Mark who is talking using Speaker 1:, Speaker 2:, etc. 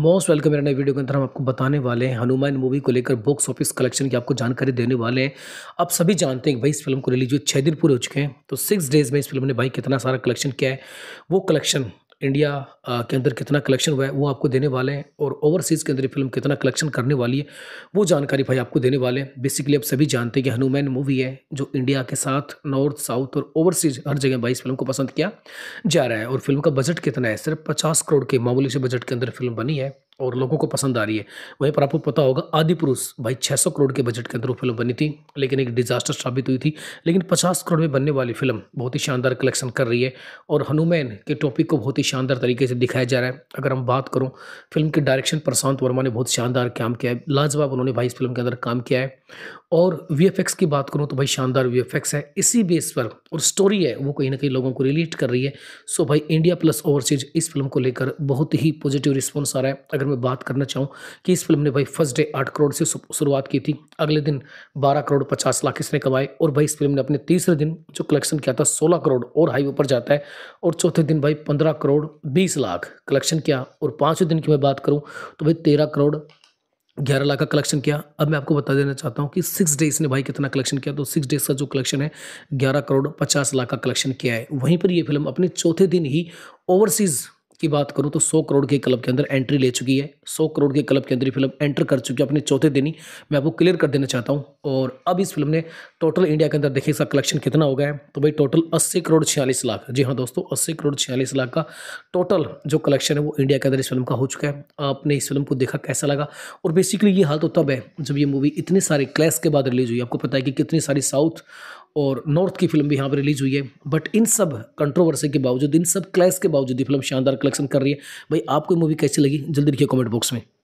Speaker 1: most welcome मेरा नए video के अंदर हम आपको बताने वाले हैं हनुमान मूवी को लेकर बॉक्स ऑफिस कलेक्शन की आपको जानकारी देने वाले हैं आप सभी जानते हैं कि भाई इस फिल्म को रिलीज हुए छः दिन पूरे हो चुके हैं तो सिक्स डेज में इस फिल्म ने भाई कितना सारा कलेक्शन किया है वो कलेक्शन इंडिया uh, के अंदर कितना कलेक्शन हुआ है वो आपको देने वाले हैं और ओवरसीज़ के अंदर फिल्म कितना कलेक्शन करने वाली है वो जानकारी भाई आपको देने वाले हैं बेसिकली आप सभी जानते हैं कि हनुमान मूवी है जो इंडिया के साथ नॉर्थ साउथ और ओवरसीज़ हर जगह भाई इस फिल्म को पसंद किया जा रहा है और फिल्म का बजट कितना है सिर्फ पचास करोड़ के मामूली से बजट के अंदर फिल्म बनी है और लोगों को पसंद आ रही है वहीं पर आपको पता होगा आदि पुरुष भाई 600 करोड़ के बजट के अंदर वो फिल्म बनी थी लेकिन एक डिजास्टर साबित हुई थी लेकिन 50 करोड़ में बनने वाली फिल्म बहुत ही शानदार कलेक्शन कर रही है और हनुमान के टॉपिक को बहुत ही शानदार तरीके से दिखाया जा रहा है अगर हम बात करूँ फिल्म के डायरेक्शन प्रशांत वर्मा ने बहुत शानदार काम किया है लाजवाब उन्होंने भाई इस फिल्म के अंदर काम किया है और वी की बात करूँ तो भाई शानदार वी है इसी बेस पर और स्टोरी है वो कहीं ना कहीं लोगों को रिलेट कर रही है सो भाई इंडिया प्लस ओवरसीज इस फिल्म को लेकर बहुत ही पॉजिटिव रिस्पॉन्स आ रहा है अगर में बात करना चाहूँ कि इस फिल्म ने भाई फर्स्ट डे आठ करोड़ से शुरुआत की थी अगले दिन बारह करोड़ पचास लाख इसने कमाए और भाई इस फिल्म ने अपने तीसरे दिन जो कलेक्शन किया था सोलह करोड़ और हाई ऊपर जाता है और चौथे दिन भाई पंद्रह करोड़ बीस लाख कलेक्शन किया और पाँचवें दिन की मैं बात करूँ तो भाई तेरह करोड़ ग्यारह लाख का कलेक्शन किया अब मैं आपको बता देना चाहता हूँ कि सिक्स डेज ने भाई कितना कलेक्शन किया तो सिक्स डेज का जो कलेक्शन है ग्यारह करोड़ पचास लाख का कलेक्शन किया है वहीं पर ये फिल्म अपने चौथे दिन ही ओवरसीज़ की बात करूँ तो सौ करोड़ के क्लब के अंदर एंट्री ले चुकी है सौ करोड़ के क्लब के अंदर ये फिल्म एंटर कर चुकी है अपने चौथे दिन ही मैं आपको क्लियर कर देना चाहता हूँ और अब इस फिल्म ने टोटल इंडिया के अंदर देखिए इसका कलेक्शन कितना हो गया है तो भाई टोटल अस्सी करोड़ छियालीस लाख जी हाँ दोस्तों अस्सी करोड़ छियालीस लाख का टोटल जो कलेक्शन है वो इंडिया के अंदर इस फिल्म का हो चुका है आपने इस फिल्म को देखा कैसा लगा और बेसिकली ये हाल तो तब है जब ये मूवी इतने सारे क्लैश के बाद रिलीज हुई आपको पता है कि कितनी सारी साउथ और नॉर्थ की फिल्म भी यहाँ पर रिलीज हुई है बट इन सब कंट्रोवर्सी के बावजूद इन सब क्लैश के बावजूद ये फिल्म शानदार कलेक्शन कर रही है भाई आपको मूवी कैसी लगी जल्दी लिखिए कमेंट बॉक्स में